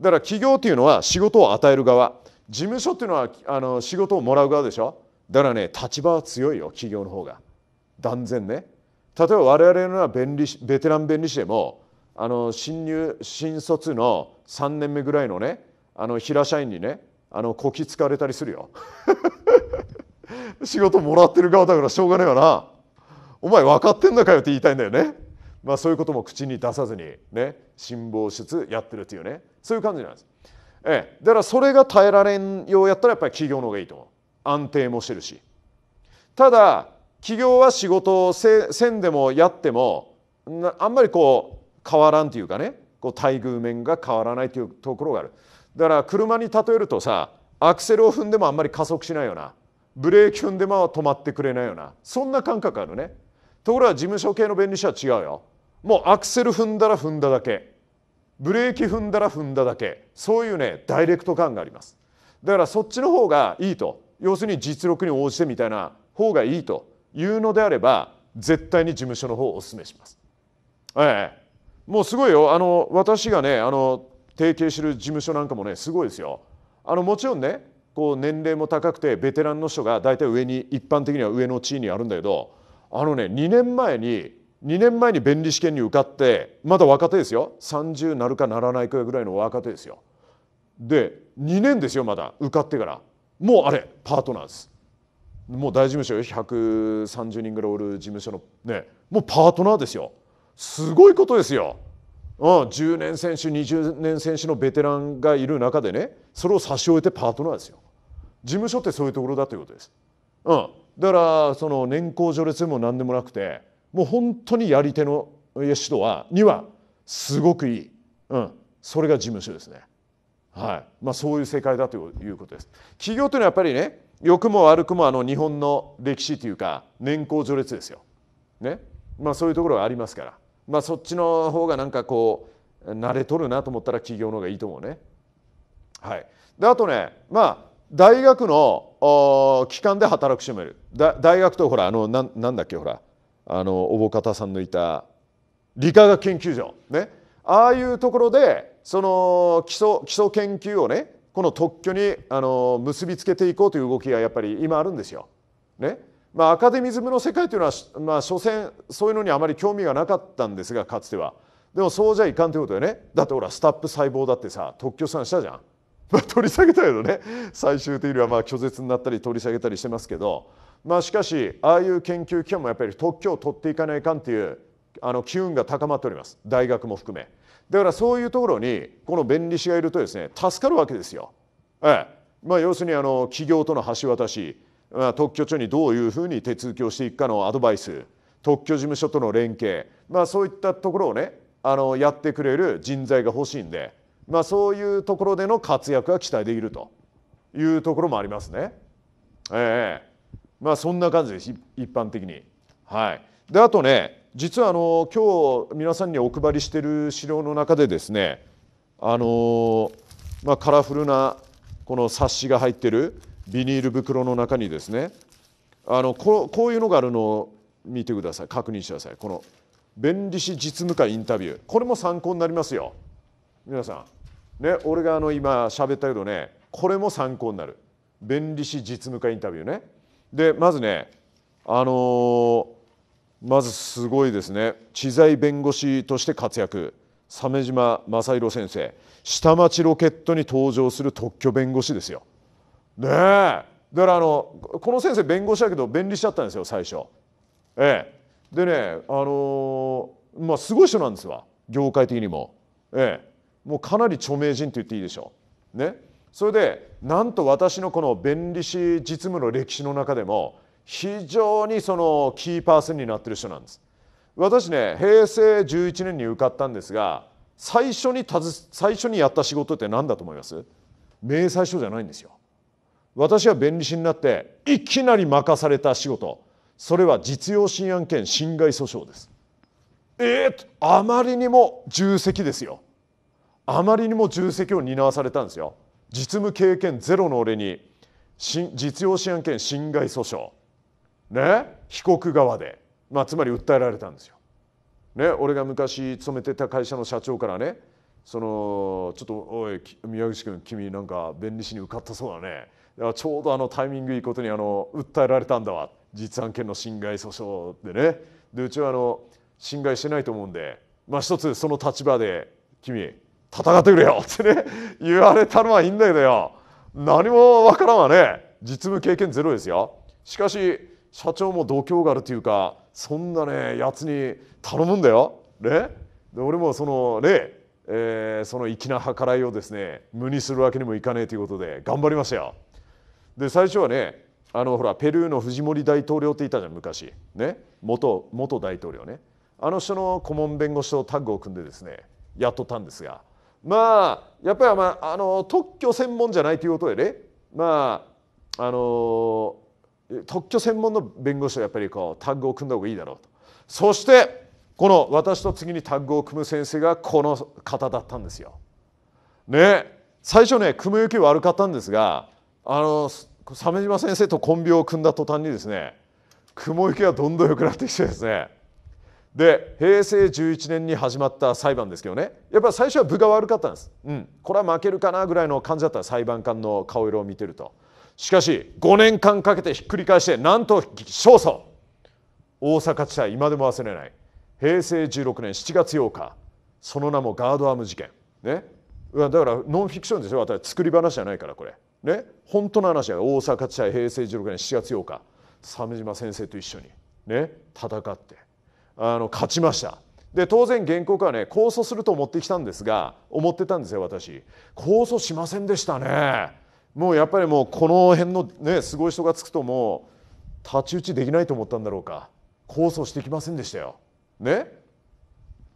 だから企業というのは仕事を与える側事務所っていうのはあの仕事をもらう側でしょだからね立場は強いよ企業の方が断然ね例えば我々のような弁理ベテラン弁理士でもあの新入新卒の3年目ぐらいのねあの平社員にねあのこき使われたりするよ <laughs> 仕事もらってる側だからしょうがないよなお前分かってんだかよって言いたいんだよねまあそういうことも口に出さずにね辛抱しつつやってるっていうねそういう感じなんですええだからそれが耐えられんようやったらやっぱり企業の方がいいと思う安定もしてるしただ企業は仕事をせせんでもやってもあんまりこう変わらんというかねこう待遇面が変わらないというところがあるだから車に例えるとさアクセルを踏んでもあんまり加速しないようなブレーキ踏んでも止まってくれないようなそんな感覚あるねところが事務所系の便利者は違うよもうアクセル踏んだら踏んだだけブレーキ踏んだら踏んだだけそういうねダイレクト感がありますだからそっちの方がいいと要するに実力に応じてみたいな方がいいというのであれば絶対に事務所の方をお勧めします。ええ、もうすごいよあの私がねあの提携してる事務所なんかもねすごいですよ。あのもちろんねこう年齢も高くてベテランの人が大体上に一般的には上の地位にあるんだけどあのね2年前に2年前に弁理試験に受かってまだ若手ですよ30なるかならないかぐらいの若手ですよ。で2年ですよまだ受かってから。もうあれパートナーですもう大事務所よ130人ぐらいおる事務所のねもうパートナーですよすごいことですよ、うん、10年選手20年選手のベテランがいる中でねそれを差し置いてパートナーですよ事務所ってそういうところだということです、うん、だからその年功序列も何でもなくてもう本当にやり手の指導はにはすごくいい、うん、それが事務所ですねはいまあ、そういう世界だということです。企業というのはやっぱりね良くも悪くもあの日本の歴史というか年功序列ですよ。ねまあ、そういうところがありますから、まあ、そっちの方がなんかこう慣れとるなと思ったら企業の方がいいと思うね。はい、であとね、まあ、大学の機関で働く人もいる大学とほらあのななんだっけほらあのおぼかたさんのいた理化学研究所ねああいうところでその基礎基礎研究をねこの特許にあの結びつけていこうという動きがやっぱり今あるんですよ。ねまあ、アカデミズムの世界というのは、まあ、所詮そういうのにあまり興味がなかったんですがかつては。でもそうじゃいかんということでねだってほらスタップ細胞だってさ特許算したじゃん。<laughs> まあ、取り下げたけどね最終的にはまあ拒絶になったり取り下げたりしてますけど、まあ、しかしああいう研究機関もやっぱり特許を取っていかないかんっていうあの機運が高まっております大学も含め。だからそういうところにこの弁理士がいるとですね助かるわけですよ。ええまあ、要するにあの企業との橋渡し、まあ、特許庁にどういうふうに手続きをしていくかのアドバイス特許事務所との連携、まあ、そういったところをねあのやってくれる人材が欲しいんで、まあ、そういうところでの活躍が期待できるというところもありますね。ええまあ、そんな感じです一般的に。はい、であとね実はあの今日皆さんにお配りしてる資料の中でですねあの、まあ、カラフルなこの冊子が入ってるビニール袋の中にですねあのここういうのがあるのを見てください確認してくださいこの弁理士実務家インタビューこれも参考になりますよ皆さんね俺があの今喋ったけどねこれも参考になる弁理士実務家インタビューねでまずねあのーまずすごいですね知財弁護士として活躍鮫島正宏先生下町ロケットに登場する特許弁護士ですよ。ねえだからあのこの先生弁護士だけど便利しちゃったんですよ最初。ええ、でねあのー、まあすごい人なんですわ業界的にも。ええ、もうかなり著名人と言っていいでしょう。ね、それでなんと私のこの弁理士実務の歴史の中でも非常にそのキーパーソンになってる人なんです私ね平成11年に受かったんですが最初にたず最初にやった仕事って何だと思います明細書じゃないんですよ私は弁理士になっていきなり任された仕事それは実用新案件侵害訴訟ですえー、あまりにも重責ですよあまりにも重責を担わされたんですよ実務経験ゼロの俺に実用新案件侵害訴訟ね、被告側で、まあ、つまり訴えられたんですよ。ね、俺が昔勤めてた会社の社長からねそのちょっとおい宮口君君なんか弁理士に受かったそうだねちょうどあのタイミングいいことにあの訴えられたんだわ実案件の侵害訴訟でねでうちはあの侵害してないと思うんで、まあ、一つその立場で君戦ってくれよってね言われたのはいいんだけどよ何もわからんわね実務経験ゼロですよ。しかし社長も度胸があるというかそんなねやつに頼むんだよ。ね、で俺もそのね、えー、その粋な計らいをですね無にするわけにもいかねえということで頑張りましたよ。で最初はねあのほらペルーのフジモリ大統領っていたじゃん昔ね元元大統領ねあの人の顧問弁護士とタッグを組んでですねやっとったんですがまあやっぱり、まあ、あの特許専門じゃないということでねまああの特許専門の弁護士はやっぱりこうタッグを組んだ方がいいだろうとそしてこの私と次にタッグを組む先生がこの方だったんですよ。ね最初ね雲行き悪かったんですがあの鮫島先生とコンビを組んだ途端にですね雲行きがどんどん良くなってきてですねで平成11年に始まった裁判ですけどねやっぱ最初は部が悪かったんです、うん、これは負けるかなぐらいの感じだった裁判官の顔色を見てると。しかし5年間かけてひっくり返してなんと勝訴大阪地裁今でも忘れない平成16年7月8日その名もガードアーム事件ねだからノンフィクションですよ私作り話じゃないからこれね本当の話だ大阪地裁平成16年7月8日鮫島先生と一緒にね戦ってあの勝ちましたで当然原告はね控訴すると思ってきたんですが思ってたんですよ私控訴しませんでしたねもうやっぱりもうこの辺のねすごい人がつくともう太刀打ちできないと思ったんだろうか控訴してきませんでしたよ。ね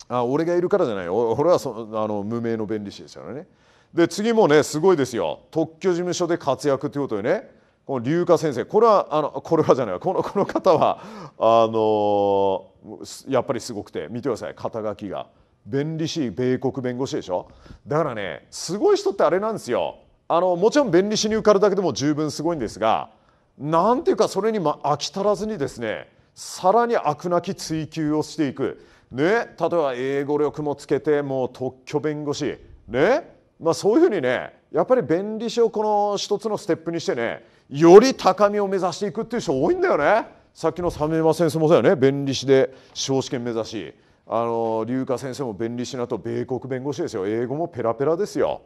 あ俺がいるからじゃないよ俺はそあの無名の弁理士ですからね。で次もねすごいですよ特許事務所で活躍ということでねこの龍華先生これはあのこれはじゃないこのこの方はあのやっぱりすごくて見てください肩書きが弁理士米国弁護士でしょだからねすごい人ってあれなんですよあのもちろん便利しに受かるだけでも十分すごいんですがなんていうかそれにま飽き足らずにですねさらに飽くなき追求をしていく、ね、例えば英語力もつけてもう特許弁護士、ねまあ、そういうふうにねやっぱり弁理士をこの一つのステップにしてねより高みを目指していくっていう人多いんだよねさっきの鮫山先生もそうだよね弁理士で司法試験目指しあの龍華先生も弁理士なと米国弁護士ですよ英語もペラペラですよ。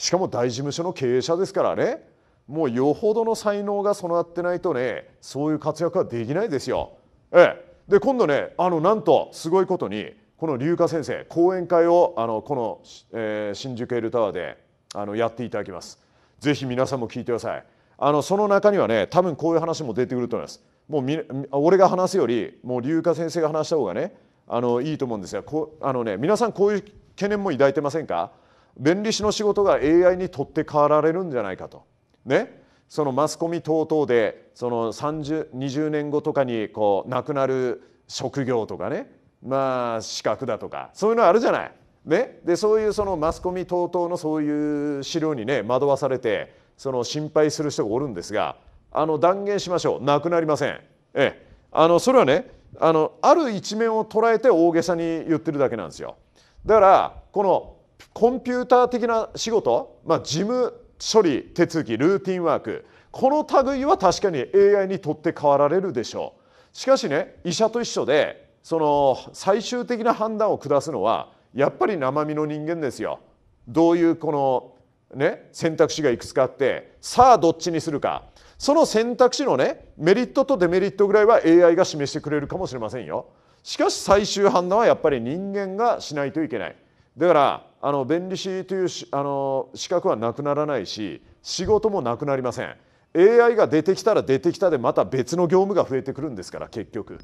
しかも大事務所の経営者ですからねもうよほどの才能が備わってないとねそういう活躍はできないですよ。ええ、で今度ねあのなんとすごいことにこの龍華先生講演会をあのこの、えー、新宿エルタワーであのやっていただきます。ぜひ皆さんも聞いてください。あのその中にはね多分こういう話も出てくると思います。もうみ俺が話すよりもう龍華先生が話した方がねあのいいと思うんですがこあの、ね、皆さんこういう懸念も抱いてませんか弁理士の仕事が AI に取って代わられるんじゃないかと。ね、そのマスコミ等々でその20年後とかにこう亡くなる職業とかねまあ資格だとかそういうのあるじゃない。ね、でそういうそのマスコミ等々のそういう資料にね惑わされてその心配する人がおるんですがあの断言しましょうなくなりません。ええ、あのそれはねあのある一面を捉えて大げさに言ってるだけなんですよ。だからこのコンピューター的な仕事、まあ、事務処理手続きルーティンワークこの類は確かに AI にとって代わられるでしょうしかしね医者と一緒でその最終的な判断を下すのはやっぱり生身の人間ですよどういうこのね、選択肢がいくつかあってさあどっちにするかその選択肢のねメリットとデメリットぐらいは AI が示してくれるかもしれませんよしかし最終判断はやっぱり人間がしないといけないだからあの弁理士というあの資格はなくならないし仕事もなくなりません AI が出てきたら出てきたでまた別の業務が増えてくるんですから結局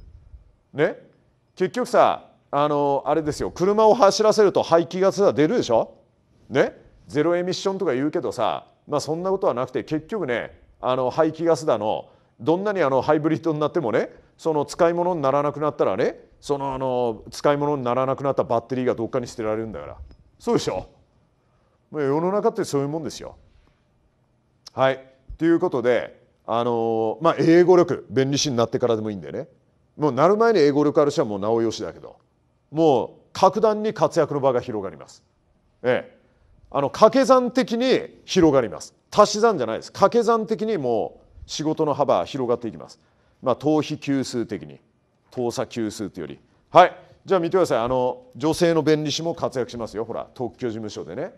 ね結局さあのあれですよ車を走らせると排気ガスが出るでしょねゼロエミッションとか言うけどさ、まあ、そんなことはなくて結局ねあの排気ガスだのどんなにあのハイブリッドになってもねその使い物にならなくなったらねそのあの使い物にならなくなったバッテリーがどっかに捨てられるんだからそうでしょ世の中ってそういうもんですよ。はいということであの、まあ、英語力弁理士になってからでもいいんでねもうなる前に英語力ある人はもうなおよしだけどもう格段に活躍の場が広がります。ええ、あの掛け算的に広がります。足し算じゃないです掛け算的にもう仕事の幅広がっていきます。まあ、逃避級数的に。投査級数というよりはいじゃあ見てくださいあの女性の弁理士も活躍しますよほら特許事務所でね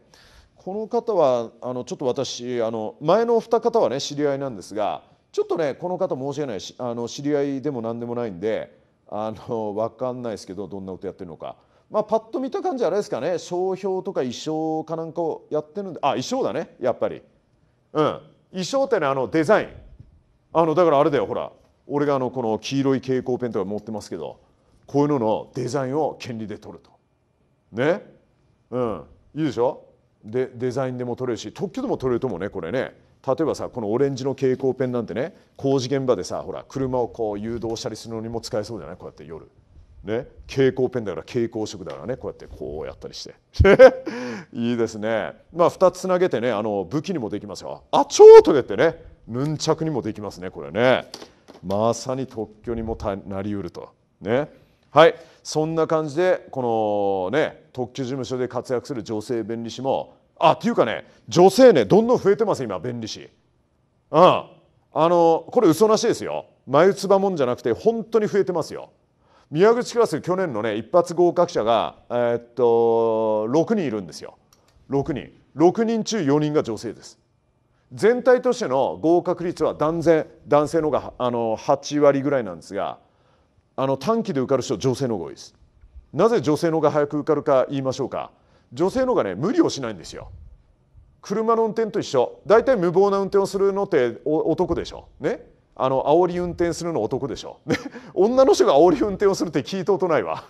この方はあのちょっと私あの前のお二方はね知り合いなんですがちょっとねこの方申し訳ないしあの知り合いでも何でもないんであの分かんないですけどどんなことやってるのか。まあ、パッと見た感じあれですかね商標とか衣装かなんかをやってるんであ衣装だねやっぱりうん衣装ってねあのデザインあのだからあれだよほら俺があのこの黄色い蛍光ペンとか持ってますけどこういうののデザインを権利で取ると。ねうんいいでしょでデザインでも取れるし特許でも取れるともねこれね例えばさこのオレンジの蛍光ペンなんてね工事現場でさほら車をこう誘導したりするのにも使えそうじゃないこうやって夜。ね、蛍光ペンだから蛍光色だからねこうやってこうやったりして <laughs> いいですねまあ2つつなげてねあの武器にもできますよあちょーとかってねヌンチャクにもできますねこれねまさに特許にもなりうると。ね、はいそんな感じでこのね特許事務所で活躍する女性弁理士もあっていうかね女性ねどんどん増えてます今弁理士。うん、あのこれ嘘なしですよ眉唾もんじゃなくて本当に増えてますよ。宮口クラス去年のね一発合格者が、えー、っと6人いるんですよ6人6人中4人が女性です全体としての合格率は断然男性の方があの8割ぐらいなんですがあの短期で受かる人女性の方が多いですなぜ女性の方が早く受かるか言いましょうか女性の方がね無理をしないんですよ車の運転と一緒大体無謀な運転をするのって男でしょねあの煽り運転するの男でしょ、ね、女の人が煽り運転をするって聞いたことないわ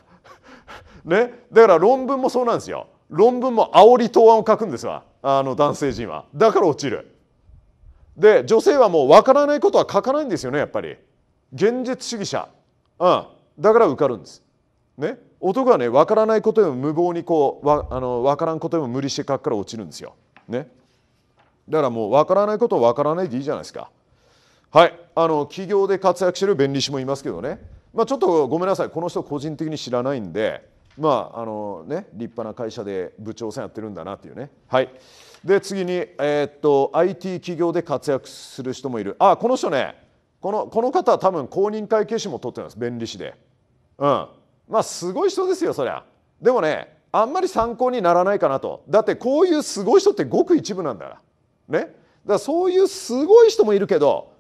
ねだから論文もそうなんですよ論文も煽り答案を書くんですわあの男性陣はだから落ちるで女性はもう分からないことは書かないんですよねやっぱり現実主義者、うん、だから受かるんです、ね、男はね分からないことでも無謀にこうわあの分からんことでも無理して書くから落ちるんですよ、ね、だからもう分からないことは分からないでいいじゃないですかはいあの企業で活躍してる弁理士もいますけどね、まあ、ちょっとごめんなさいこの人個人的に知らないんでまああのね立派な会社で部長さんやってるんだなっていうねはい。で次に、えー、っと IT 企業で活躍する人もいるあこの人ねこのこの方は多分公認会計士も取ってます弁理士でうんまあすごい人ですよそりゃでもねあんまり参考にならないかなとだってこういうすごい人ってごく一部なんだからねだからそういうすごい人もいるけど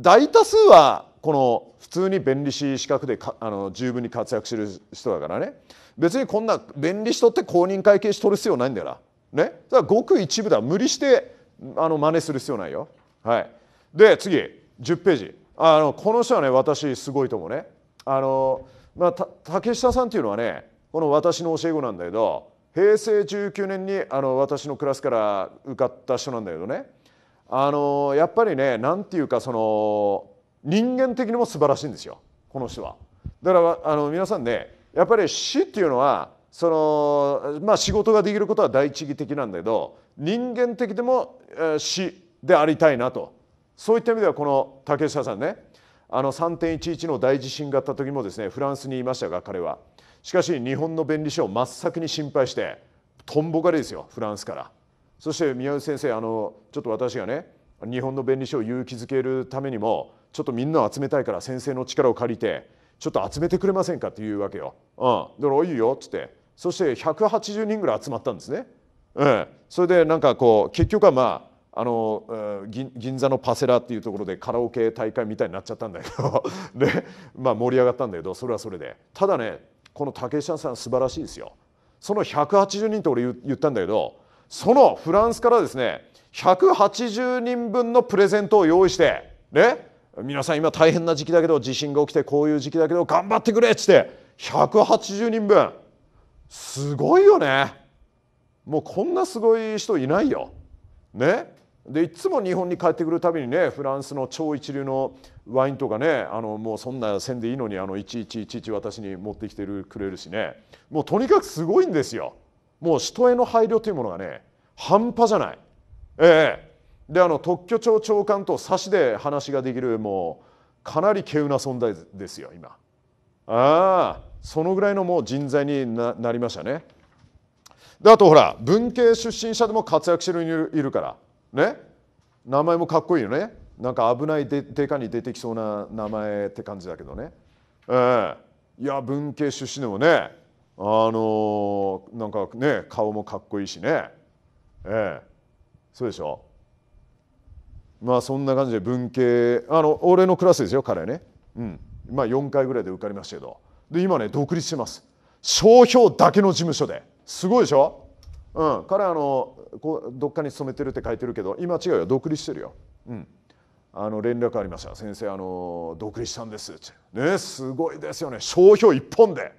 大多数はこの普通に弁理士資格であの十分に活躍してる人だからね別にこんな弁理士とって公認会計士取る必要ないんだよなね、だごく一部だ無理してあの真似する必要ないよ。はい、で次10ページあのこの人はね私すごいと思うね。あのまあ、竹下さんっていうのはねこの私の教え子なんだけど平成19年にあの私のクラスから受かった人なんだけどねあのやっぱりね何ていうかその人間的にも素晴らしいんですよこの人は。だからあの皆さんねやっぱり死っていうのはそのまあ仕事ができることは第一義的なんだけど人間的でも、え死でありたいなとそういった意味ではこの竹下さんねあの3.11の大地震があった時もですねフランスにいましたが彼はしかし日本の便利士を真っ先に心配してとんぼ狩りですよフランスからそして宮内先生あのちょっと私がね日本の便利士を勇気づけるためにもちょっとみんなを集めたいから先生の力を借りてちょっと集めてくれませんかって言うわけよ。うん、だからいいよっつってそして180人ぐらい集まったんですね。うん、それでなんかこう結局はまああの、銀座のパセラっていうところでカラオケ大会みたいになっちゃったんだけど <laughs> で、まあ、盛り上がったんだけどそれはそれでただねこの竹下さん素晴らしいですよ。その180人って俺言ったんだけどそのフランスからですね180人分のプレゼントを用意してね皆さん今大変な時期だけど地震が起きてこういう時期だけど頑張ってくれっつって180人分すごいよねもうこんなすごい人いないよ。ねでいつも日本に帰ってくるたびにねフランスの超一流のワインとかねあのもうそんなせんでいいのにあのいちいちいちいち私に持ってきてるくれるしねもうとにかくすごいんですよもう人への配慮というものがね半端じゃないええであの特許庁長官と差しで話ができるもうかなり稀有な存在ですよ今ああそのぐらいのもう人材になりましたねであとほら文系出身者でも活躍してるいるからね名前もかっこいいよねなんか危ないででかに出てきそうな名前って感じだけどねええー、いや文系出身でもねあのー、なんかね顔もかっこいいしねええー、そうでしょまあそんな感じで文系あの俺のクラスですよ彼ねうんまあ4回ぐらいで受かりましたけどで今ね独立してます商標だけの事務所ですごいでしょ、うん、彼あのこどっかに勤めてるって書いてるけど今違うよ独立してるよ、うん、あの連絡ありました先生あの独立したんですってねすごいですよね商標一本で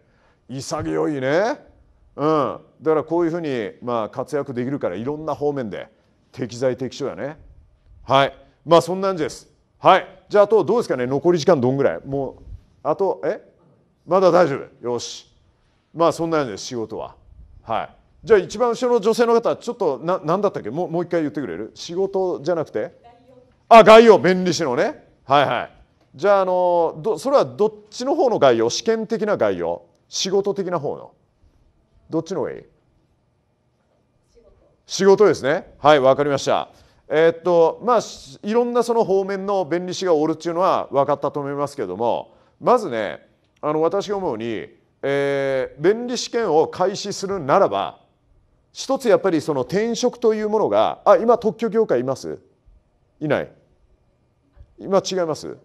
潔いねうん、だからこういうふうに、まあ、活躍できるからいろんな方面で適材適所やねはいまあそんなんですはいじゃああとどうですかね残り時間どんぐらいもうあとえまだ大丈夫よしまあそんなような仕事ははいじゃあ一番後ろの女性の方ちょっとな何だったっけもうもう一回言ってくれる仕事じゃなくてあ概要弁理士のねはいはいじゃああのどそれはどっちの方の概要試験的な概要仕事的な方のどっちの方がいい仕事ですねはい分かりましたえー、っとまあいろんなその方面の弁理士がおるっていうのは分かったと思いますけどもまずねあの私が思うに、えー、弁理試験を開始するならば一つやっぱりその転職というものがあ今特許業界いますいない今違います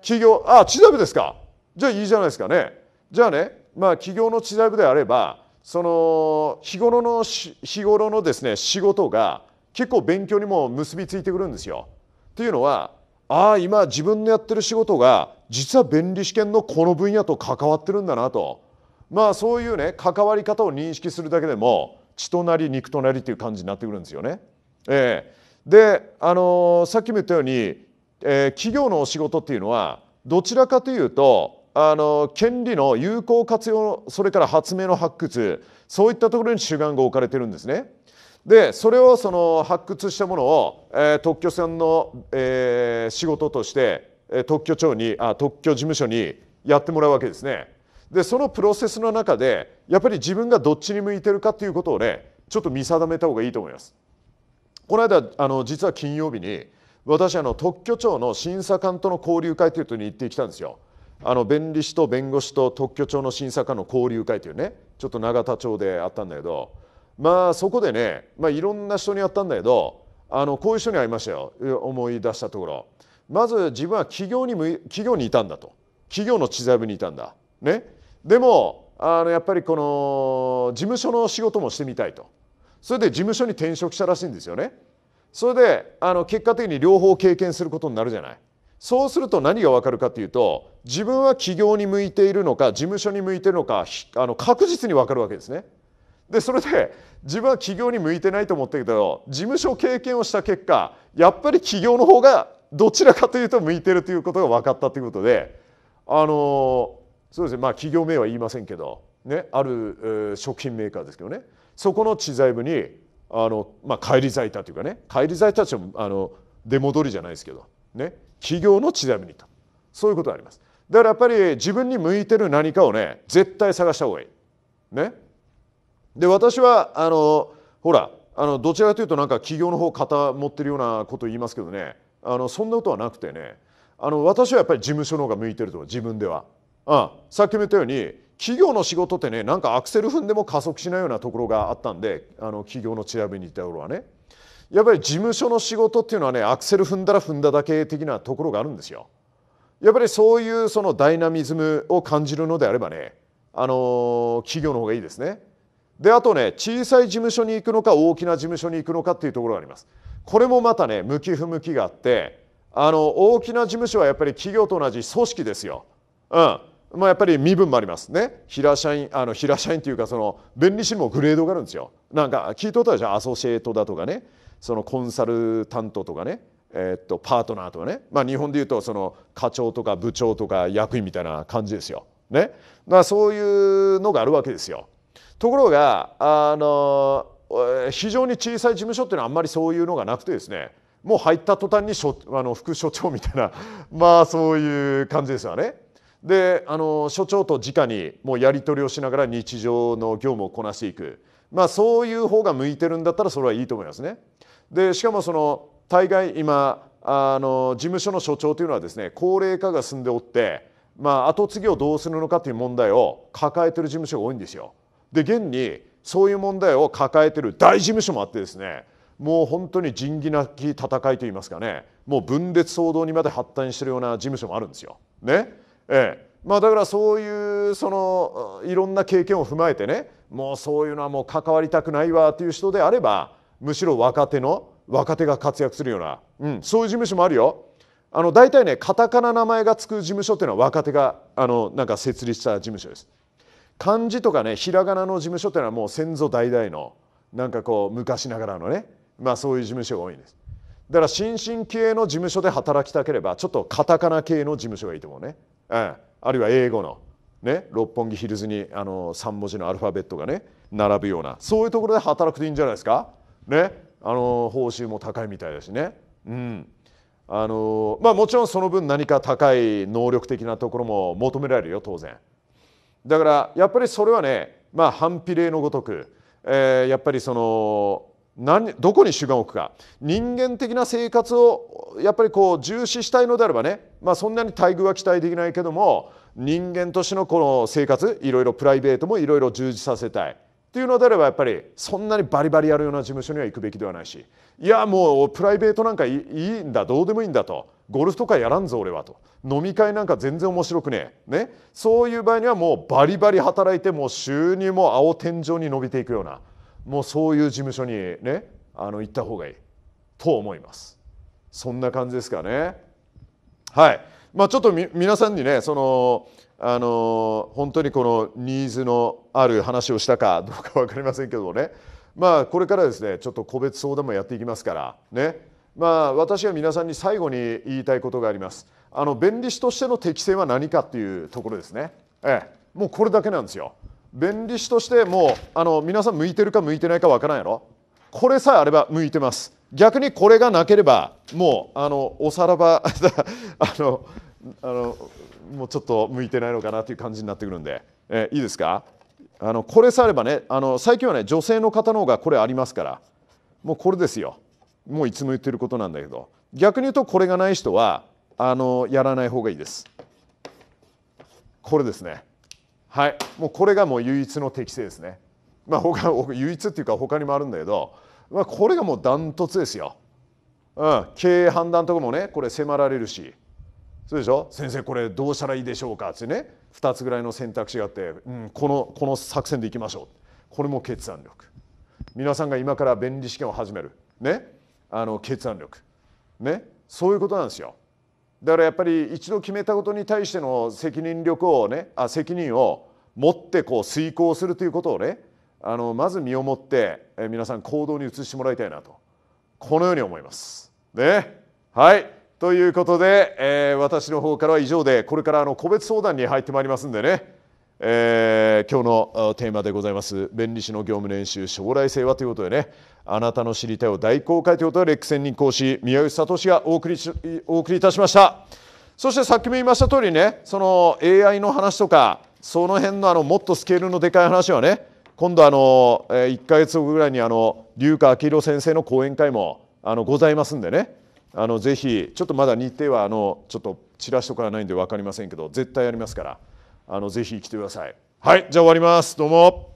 企業あ知財部ですかじゃあいいじゃないですかねじゃあねまあ企業の知財部であればその日頃の日頃のですね仕事が結構勉強にも結びついてくるんですよ。っていうのはああ今自分のやってる仕事が実は弁理士験のこの分野と関わってるんだなとまあそういうね関わり方を認識するだけでも血となり肉となりっていう感じになってくるんですよね。えー、で、あのー、さっきも言ったように、えー、企業のお仕事っていうのはどちらかというと、あのー、権利の有効活用それから発明の発掘そういったところに主眼が置かれてるんですね。でそれをその発掘したものを、えー、特許船の、えー、仕事として特許庁にあ特許事務所にやってもらうわけですね。でそのプロセスの中でやっぱり自分がどっちに向いてるかということをねちょっと見定めた方がいいと思います。この間あの実は金曜日に私あの特許庁の審査官との交流会というとに行ってきたんですよ。あの弁理士と弁護士と特許庁の審査官の交流会というねちょっと永田町であったんだけど。まあそこでね、まあ、いろんな人に会ったんだけどあのこういう人に会いましたよ思い出したところまず自分は企業に企業にいたんだと企業の知財部にいたんだ、ね、でもあのやっぱりこの事務所の仕事もしてみたいとそれで事務所に転職したらしいんですよねそれであの結果的に両方経験することになるじゃないそうすると何が分かるかというと自分は企業に向いているのか事務所に向いているのかあの確実に分かるわけですね。でそれで自分は起業に向いてないと思ったけど事務所経験をした結果やっぱり起業の方がどちらかというと向いてるということが分かったということであのそうですねまあ企業名は言いませんけど、ね、ある、食品メーカーですけどねそこの知財部にあの、まあ、帰り咲いたというかね帰り咲いたちはあの出戻りじゃないですけど、ね、企業の知財部に行たそういうことがありますだからやっぱり自分に向いてる何かをね絶対探した方がいい。ねで私はあのほらあのどちらかというとなんか企業の方肩持ってるようなこと言いますけどねあのそんなことはなくてねあの私はやっぱり事務所の方が向いてると自分では。あさっきも言ったように企業の仕事ってねなんかアクセル踏んでも加速しないようなところがあったんであの企業の調べに行った頃はねやっぱり事務所の仕事っていうのはねアクセル踏んだら踏んだだけ的なところがあるんですよ。やっぱりそういうそのダイナミズムを感じるのであればねあの企業の方がいいですね。であとね小さい事務所に行くのか大きな事務所に行くのかっていうところがありますこれもまたね向き不向きがあってあの大きな事務所はやっぱり企業と同じ組織ですよ、うんまあ、やっぱり身分もありますね平社員あの平社員というかその弁理士もグレードがあるんですよなんか聞いとったらじゃアソシエイトだとかねそのコンサルタントとかねえー、っとパートナーとかね、まあ、日本でいうとその課長とか部長とか役員みたいな感じですよ。ね、そういうのがあるわけですよ。ところがあの非常に小さい事務所っていうのはあんまりそういうのがなくてですねもう入った途端に所あの副所長みたいな <laughs> まあそういう感じですよね。であの所長と直にもうやり取りをしながら日常の業務をこなしていく、まあ、そういう方が向いてるんだったらそれはいいと思いますね。でしかもその大概今あの事務所の所長というのはですね高齢化が進んでおって、まあ、後継ぎをどうするのかという問題を抱えてる事務所が多いんですよ。で現にそういう問題を抱えてる大事務所もあってですねもう本当に仁義なき戦いといいますかねもう分裂騒動にまで発展してるような事務所もあるんですよ。ねええまあ、だからそういうそのいろんな経験を踏まえてねもうそういうのはもう関わりたくないわという人であればむしろ若手の若手が活躍するような、うん、そういう事務所もあるよ。あの大体ねカタカナ名前がつく事務所っていうのは若手があのなんか設立した事務所です。漢字とかねひらがなの事務所っていうのはもう先祖代々のなんかこう昔ながらのね、まあ、そういう事務所が多いんです。だから新進系の事務所で働きたければちょっとカタカナ系の事務所がいいと思うね、うん、あるいは英語の、ね、六本木ヒルズにあの3文字のアルファベットがね並ぶようなそういうところで働くといいんじゃないですか、ね、あの報酬も高いみたいだしね、うんあのまあ、もちろんその分何か高い能力的なところも求められるよ当然。だからやっぱりそれはねまあ反比例のごとく、えー、やっぱりその何どこに主眼を置くか人間的な生活をやっぱりこう重視したいのであればね、まあ、そんなに待遇は期待できないけども人間としてのこの生活いろいろプライベートもいろいろ充実させたいっていうのであればやっぱりそんなにバリバリやるような事務所には行くべきではないしいやもうプライベートなんかいいんだどうでもいいんだとゴルフとかやらんぞ俺はと飲み会なんか全然面白くねえねそういう場合にはもうバリバリ働いてもう収入も青天井に伸びていくようなもうそういう事務所にねあの行った方がいいと思いますそんな感じですかねはいまあちょっと皆さんにねそのあの本当にこのニーズのある話をしたかどうか分かりませんけどねまあこれからですねちょっと個別相談もやっていきますからねまあ私は皆さんに最後に言いたいことがありますあの弁理士としての適性は何かっていうところですねええもうこれだけなんですよ弁理士としてもうあの皆さん向いてるか向いてないか分からんやろこれさえあれば向いてます逆にこれがなければもうあのおさらば <laughs> あのあのもうちょっと向いてないのかなという感じになってくるんで、えー、いいですかあのこれさえあればねあの最近はね女性の方の方がこれありますからもうこれですよもういつも言ってることなんだけど逆に言うとこれがない人はあのやらない方がいいですこれですねはいもうこれがもう唯一の適性ですねまあ他唯一っていうか他にもあるんだけど、まあ、これがもうダントツですよ、うん、経営判断とかもねこれ迫られるしそうでしょ先生これどうしたらいいでしょうかってね2つぐらいの選択肢があって、うん、このこの作戦でいきましょうこれも決断力皆さんが今から便利試験を始めるねあの決断力ねそういうことなんですよだからやっぱり一度決めたことに対しての責任力をねあ責任を持ってこう遂行するということをねあのまず身をもって皆さん行動に移してもらいたいなとこのように思います。ねはいということで、えー、私の方からは以上でこれからあの個別相談に入ってまいりますんでね、えー、今日のテーマでございます弁理士の業務練習将来性はということでねあなたの知りたいを大公開ということでレック専任講師宮内聡がお送りお送りいたしましたそしてさっきも言いました通りねその AI の話とかその辺のあのもっとスケールのでかい話はね今度あの1か月後ぐらいにあの龍川明宏先生の講演会もあのございますんでねあのぜひちょっとまだ日程はあのちょっとチラシとかないんで分かりませんけど絶対やりますからあのぜひ来てくださいはいじゃあ終わりますどうも